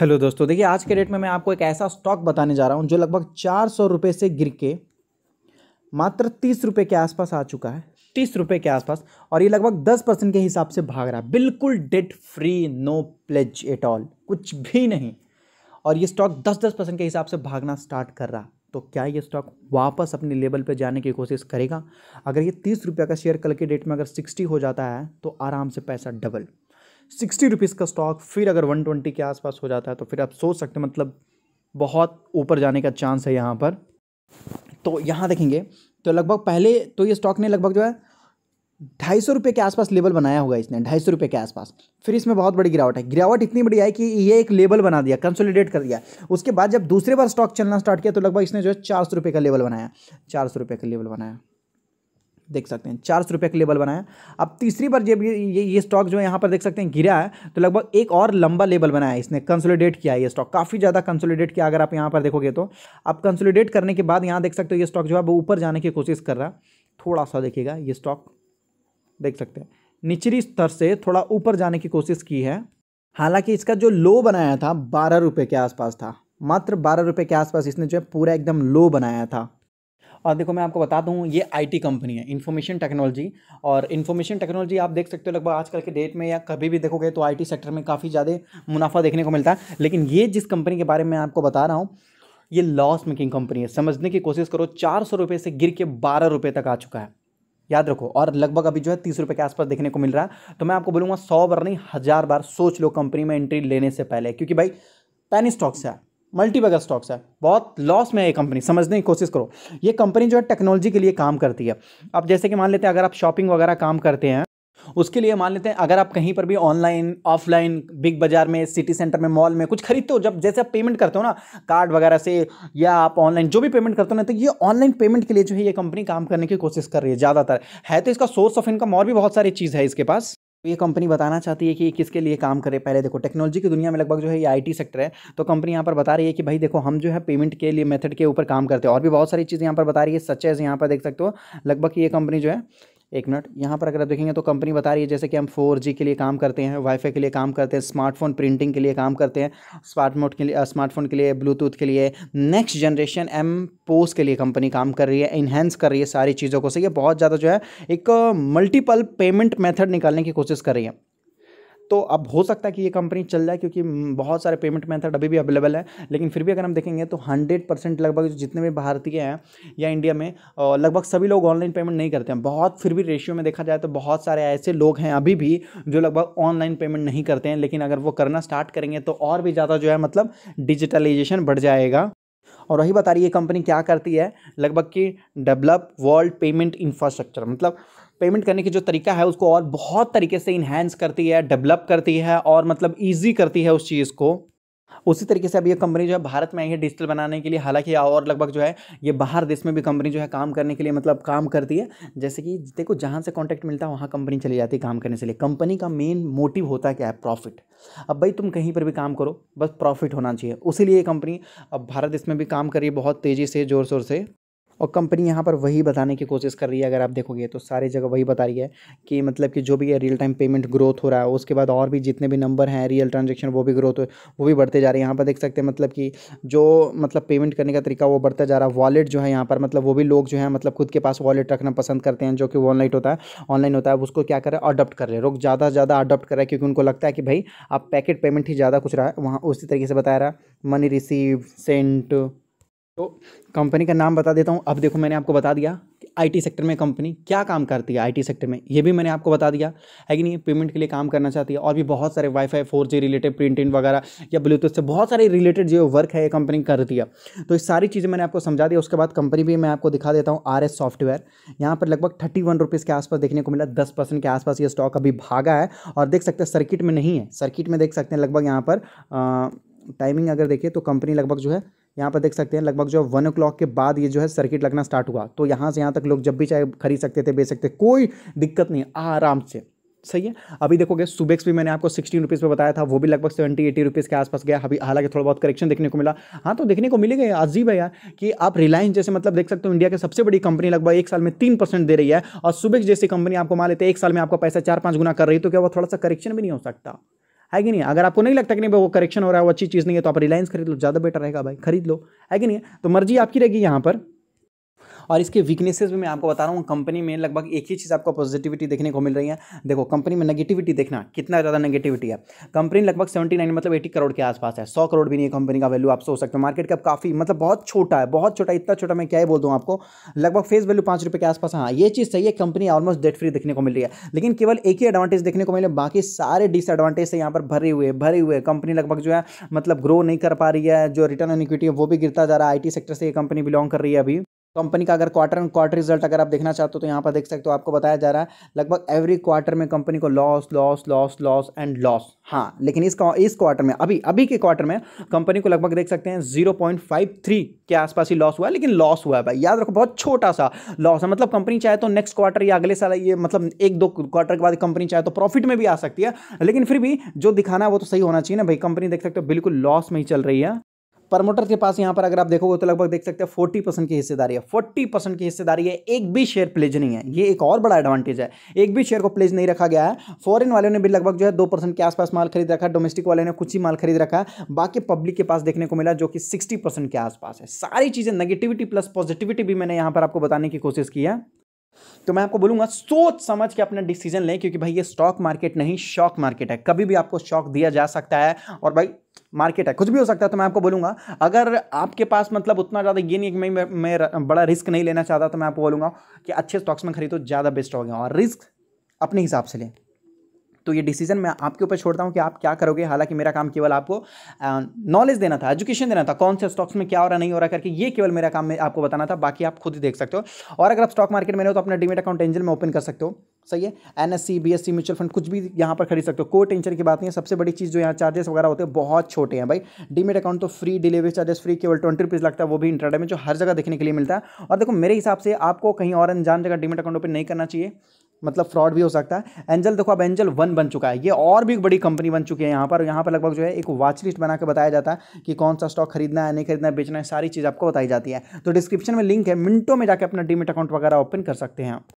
hello दोस्तों देखिए आज के डेट में मैं आपको एक ऐसा स्टॉक बताने जा रहा हूँ जो लगभग चार सौ रुपये से गिर के मात्र तीस रुपये के आसपास आ चुका है तीस रुपये के आसपास और ये लगभग दस परसेंट के हिसाब से भाग रहा है बिल्कुल debt free no pledge at all कुछ भी नहीं और ये स्टॉक दस दस परसेंट के हिसाब से भागना स्टार्ट कर रहा तो क्या ये स्टॉक वापस अपने लेवल पर जाने की कोशिश करेगा अगर ये तीस रुपये का शेयर कल के डेट में अगर सिक्सटी हो जाता है तो आराम से पैसा डबल सिक्सटी रुपीज़ का स्टॉक फिर अगर वन ट्वेंटी के आसपास हो जाता है तो फिर आप सोच सकते हैं मतलब बहुत ऊपर जाने का चांस है यहाँ पर तो यहाँ देखेंगे तो लगभग पहले तो ये स्टॉक ने लगभग जो है ढाई सौ रुपये के आसपास लेवल बनाया होगा इसने ढाई सौ रुपये के आसपास फिर इसमें बहुत बड़ी गिरावट है गिरावट इतनी बड़ी आई कि ये एक लेवल बना दिया कंसोलिडेट कर दिया उसके बाद जब दूसरे बार स्टॉक चलना स्टार्ट किया तो लगभग इसने जो है चार सौ रुपये का लेवल बनाया चार सौ रुपये का लेवल बनाया देख सकते हैं चार सौ रुपये का लेवल बनाया अब तीसरी बार जब ये ये, ये स्टॉक जो है यहाँ पर देख सकते हैं गिरा है तो लगभग एक और लंबा लेवल बनाया है इसने कंसोलिडेट किया है ये स्टॉक काफ़ी ज़्यादा कंसोलिडेट किया अगर आप यहाँ पर देखोगे तो आप कंसोलिडेट करने के बाद यहाँ देख सकते हो ये स्टॉक जो है वो ऊपर जाने की कोशिश कर रहा है थोड़ा सा देखिएगा ये स्टॉक देख सकते हैं निचली स्तर से थोड़ा ऊपर जाने की कोशिश की है हालांकि इसका जो लो बनाया था बारह रुपये के आसपास था मात्र बारह रुपये के आसपास इसने जो है पूरा एकदम लो बनाया था और देखो मैं आपको बता दूँ ये आईटी कंपनी है इन्फॉर्मेशन टेक्नोलॉजी और इन्फॉर्मेशन टेक्नोलॉजी आप देख सकते हो लगभग आजकल के डेट में या कभी भी देखोगे तो आईटी सेक्टर में काफ़ी ज़्यादा मुनाफा देखने को मिलता है लेकिन ये जिस कंपनी के बारे में आपको बता रहा हूँ ये लॉस मेकिंग कंपनी है समझने की कोशिश करो चार सौ रुपये से गिर के बारह रुपये तक आ चुका है याद रखो और लगभग अभी जो है तीस रुपये के आसपास देखने को मिल रहा है तो मैं आपको बोलूँगा सौ बार नहीं हज़ार बार सोच लो कंपनी में एंट्री लेने से पहले क्योंकि भाई पैनी स्टॉक्स है मल्टीबैगर स्टॉक्स है बहुत लॉस में है ये कंपनी समझने की कोशिश करो ये कंपनी जो है टेक्नोलॉजी के लिए काम करती है अब जैसे कि मान लेते हैं अगर आप शॉपिंग वगैरह काम करते हैं उसके लिए मान लेते हैं अगर आप कहीं पर भी ऑनलाइन ऑफलाइन बिग बाजार में सिटी सेंटर में मॉल में कुछ खरीदते हो जब जैसे आप पेमेंट करते हो ना कार्ड वगैरह से या आप ऑनलाइन जो भी पेमेंट करते हो ना तो ये ऑनलाइन पेमेंट के लिए जो है ये कंपनी काम करने की कोशिश कर रही है ज़्यादातर है तो इसका सोर्स ऑफ इनकम और भी बहुत सारी चीज़ है इसके पास तो ये कंपनी बताना चाहती है कि किसके लिए काम करे पहले देखो टेक्नोलॉजी की दुनिया में लगभग जो है ये आईटी सेक्टर है तो कंपनी यहाँ पर बता रही है कि भाई देखो हम जो है पेमेंट के लिए मेथड के ऊपर काम करते हैं और भी बहुत सारी चीज़ें यहाँ पर बता रही है सच्चे यहाँ पर देख सकते हो लगभग ये कंपनी जो है एक मिनट यहाँ पर अगर आप देखेंगे तो कंपनी बता रही है जैसे कि हम फोर के लिए काम करते हैं वाईफाई के लिए काम करते हैं स्मार्टफोन प्रिंटिंग के लिए काम करते हैं स्मार्टमोट के लिए स्मार्टफोन के लिए ब्लूटूथ के लिए नेक्स्ट जनरेशन एम पोस के लिए कंपनी काम कर रही है इन्हेंस कर रही है सारी चीज़ों को सही है बहुत ज़्यादा जो है एक मल्टीपल पेमेंट मेथड निकालने की कोशिश कर रही है तो अब हो सकता है कि ये कंपनी चल जाए क्योंकि बहुत सारे पेमेंट मेथड अभी भी अवेलेबल है लेकिन फिर भी अगर हम देखेंगे तो हंड्रेड परसेंट लगभग जितने भी भारतीय हैं या इंडिया में लगभग सभी लोग ऑनलाइन पेमेंट नहीं करते हैं बहुत फिर भी रेशियो में देखा जाए तो बहुत सारे ऐसे लोग हैं अभी भी जो लगभग ऑनलाइन पेमेंट नहीं करते हैं लेकिन अगर वो करना स्टार्ट करेंगे तो और भी ज़्यादा जो है मतलब डिजिटलाइजेशन बढ़ जाएगा और वही बता रही है कंपनी क्या करती है लगभग कि डेवलप वर्ल्ड पेमेंट इंफ्रास्ट्रक्चर मतलब पेमेंट करने की जो तरीका है उसको और बहुत तरीके से इन्हेंस करती है डेवलप करती है और मतलब ईजी करती है उस चीज़ को उसी तरीके से अब ये कंपनी जो है भारत में आई है डिजिटल बनाने के लिए हालांकि और लगभग जो है ये बाहर देश में भी कंपनी जो है काम करने के लिए मतलब काम करती है जैसे कि देखो जहाँ से कॉन्टैक्ट मिलता है वहाँ कंपनी चली जाती है काम करने से लिए कंपनी का मेन मोटिव होता क्या है प्रॉफिट अब भाई तुम कहीं पर भी काम करो बस प्रॉफिट होना चाहिए उसीलिए ये कंपनी अब भारत देश में भी काम कर रही है बहुत तेज़ी से ज़ोर शोर से और कंपनी यहाँ पर वही बताने की कोशिश कर रही है अगर आप देखोगे तो सारी जगह वही बता रही है कि मतलब कि जो भी है रियल टाइम पेमेंट ग्रोथ हो रहा है उसके बाद और भी जितने भी नंबर हैं रियल ट्रांजेक्शन वो भी ग्रोथ वो भी बढ़ते जा रहे हैं यहाँ पर देख सकते हैं मतलब कि जो मतलब पेमेंट करने का तरीका वो बढ़ता जा रहा है वॉलेट जो है यहाँ पर मतलब वो भी लोग जो है मतलब खुद के पास वॉलेट रखना पसंद करते हैं जो कि ऑनलाइन होता है ऑनलाइन होता है उसको क्या करें अडोप्ट कर रहे लोग ज़्यादा से ज़्यादा अडोप्ट कर रहे हैं क्योंकि उनको लगता है कि भाई आप पैकेट पेमेंट ही ज़्यादा कुछ रहा है वहाँ उसी तरीके से बताया रहा मनी रिसीव सेंट तो कंपनी का नाम बता देता हूँ अब देखो मैंने आपको बता दिया कि आईटी सेक्टर में कंपनी क्या काम करती है आईटी सेक्टर में ये भी मैंने आपको बता दिया है कि नहीं पेमेंट के लिए काम करना चाहती है और भी बहुत सारे WiFi four G related printing वगैरह या ब्लूटूथ से बहुत सारे रिलेटेड जो वर्क है ये कंपनी करती है तो ये सारी चीज़ें मैंने आपको समझा दिया उसके बाद कंपनी भी मैं आपको दिखा देता हूँ आर एस सॉफ्टवेयर यहाँ पर लगभग थर्टी वन रुपीज़ के आसपास देखने को मिला दस परसेंट के आसपास ये स्टॉक अभी भागा है और देख सकते हैं सर्किट में नहीं है सर्किट में देख सकते हैं लगभग यहाँ पर टाइमिंग अगर देखिए तो कंपनी लगभग जो है यहाँ पर देख सकते हैं लगभग जो वन ओ के बाद ये जो है सर्किट लगना स्टार्ट हुआ तो यहाँ से यहाँ तक लोग जब भी चाहे खरीद सकते थे बेच सकते कोई दिक्कत नहीं आराम से सही है अभी देखोगे सुबेक्स भी मैंने आपको सिक्सटीन रुपीज़ पर बताया था वो भी लगभग सेवेंटी एटी रुपीज़ के आसपास गया अभी हालांकि थोड़ा बहुत करेक्शन देखने को मिला हाँ तो देखने को मिलेगा अजीब है यार कि आप रिलायंस जैसे मतलब देख सकते हो इंडिया की सबसे बड़ी कंपनी लगभग एक साल में तीन परसेंट दे रही है और सुबेक्स जैसी कंपनी आपको मान लेते एक साल में आपका पैसा चार पाँच गुना कर रही तो क्या वो थोड़ा सा करेक्शन भी नहीं हो सकता है कि नहीं अगर आपको नहीं लगता कि नहीं वो करेक्शन हो रहा है वो अच्छी चीज़ नहीं है तो आप रिलायंस खरीद लो ज़्यादा बेटर रहेगा भाई खरीद लो है कि नहीं तो मर्जी आपकी रहेगी यहाँ पर और इसके वीकनेसेस भी मैं आपको बता रहा हूँ कंपनी में लगभग एक ही चीज़ आपको पॉजिटिविटी देखने को मिल रही है देखो कंपनी में नेगेटिविटी देखना कितना ज़्यादा नेगेटिविटी है कंपनी लगभग सेवेंटी नाइन मतलब एटी करोड़ के आसपास है सौ करोड़ भी नहीं है कंपनी का वैल्यू आप सो सकते हो मार्केट कैप काफ़ी मतलब बहुत छोटा है बहुत छोटा इतना छोटा मैं क्या ही बोल दूँ आपको लगभग फेस वैल्यू पाँच रुपये के आसपास हाँ ये चीज़ सही है कंपनी ऑलमोस्ट डेट फ्री देखने को मिल रही है लेकिन केवल एक ही एडवांटेज देखने को मिले बाकी सारे डिसएडवांटेज से यहाँ पर भरे हुए भरे हुए कंपनी लगभग जो है मतलब ग्रो नहीं कर पा रही है जो रिटर्न ऑन इक्विटी है वो भी गिरता जा रहा है आईटी सेक्टर से ये कंपनी बिलोंग कर रही है अभी कंपनी का अगर क्वार्टर एंड क्वार्टर रिजल्ट अगर आप देखना चाहते हो तो यहाँ पर देख सकते हो आपको बताया जा रहा है लगभग एवरी क्वार्टर में कंपनी को loss loss loss loss and loss हाँ लेकिन इस इस क्वार्टर में अभी अभी के क्वार्टर में कंपनी को लगभग देख सकते हैं जीरो पॉइंट फाइव थ्री के आसपास ही लॉस हुआ है लेकिन लॉस हुआ है भाई याद रखो बहुत छोटा सा लॉस है मतलब कंपनी चाहे तो नेक्स्ट क्वार्टर या अगले साल ये मतलब एक दो क्वार्टर के बाद कंपनी चाहे तो प्रॉफिट में भी आ सकती है लेकिन फिर भी जो दिखाना है वो तो सही होना चाहिए ना भाई कंपनी देख सकते हो बिल्कुल लॉस में ही चल रही है प्रमोटर के पास यहाँ पर अगर आप देखोगे तो लगभग देख सकते हैं फोर्टी परसेंट की हिस्सेदारी है फोर्टी परसेंट की हिस्सेदारी है एक भी शेयर प्लेज नहीं है ये एक और बड़ा एडवांटेज है एक भी शेयर को प्लेज नहीं रखा गया है फॉरन वालों ने भी लगभग जो है दो परसेंट के आसपास माल खरीद रखा डोमेस्टिक वाले ने कुछ ही माल खरीद रखा बाकी पब्लिक के पास देखने को मिला जो कि सिक्सटी के आसपास है सारी चीज़ें नेगेटिविटी प्लस पॉजिटिविटी भी मैंने यहाँ पर आपको बताने की कोशिश की है तो मैं आपको बोलूंगा सोच समझ के अपना डिसीजन लें क्योंकि भाई ये स्टॉक मार्केट नहीं शॉक मार्केट है कभी भी आपको शॉक दिया जा सकता है और भाई मार्केट है कुछ भी हो सकता है तो मैं आपको बोलूंगा अगर आपके पास मतलब उतना ज़्यादा ये नहीं मैं मैं बड़ा रिस्क नहीं लेना चाहता तो मैं आपको बोलूंगा कि अच्छे स्टॉक्स में खरीदो ज़्यादा बेस्ट हो गया और रिस्क अपने हिसाब से लें तो ये डिसीजन मैं आपके ऊपर छोड़ता हूँ कि आप क्या करोगे हालांकि मेरा काम केवल आपको नॉलेज देना था एजुकेशन देना था कौन से स्टॉक्स में क्या हो रहा नहीं हो रहा करके ये केवल मेरा काम में आपको बताना था बाकी आप खुद ही देख सकते हो और अगर आप स्टॉक मार्केट में हो तो अपना डिमेट अकाउंट एंजल में ओपन कर सकते हो सही है N S E B S E mutual fund कुछ भी यहाँ पर खरीद सकते हो कोई टेंशन की बात नहीं है सबसे बड़ी चीज़ जो यहाँ चार्जेस वगैरह होते हैं बहुत छोटे हैं भाई डीमेट अकाउंट तो फ्री डिलीवरी चार्जेस फ्री केवल ट्वेंटी रुपीज़ लगता है वो भी इंटरनेट में जो हर जगह देखने के लिए मिलता है और देखो मेरे हिसाब से आपको कहीं और अनजान जगह डीमेट अकाउंट ओपन नहीं करना चाहिए मतलब फ्रॉड भी हो सकता है एंजल देखो अब एंजल वन बन चुका है ये और भी बड़ी कंपनी बन चुकी है यहाँ पर यहाँ पर लगभग जो है एक वॉच लिस्ट बना के बताया जाता है कि कौन सा स्टॉक खरीदना है नहीं खरीदना है बेचना है सारी चीज़ आपको बताई जाती है तो डिस्क्रिप्शन में लिंक है मिनटों में जाकर अपना डीमेट अकाउंट वगैरह ओपन कर सकते हैं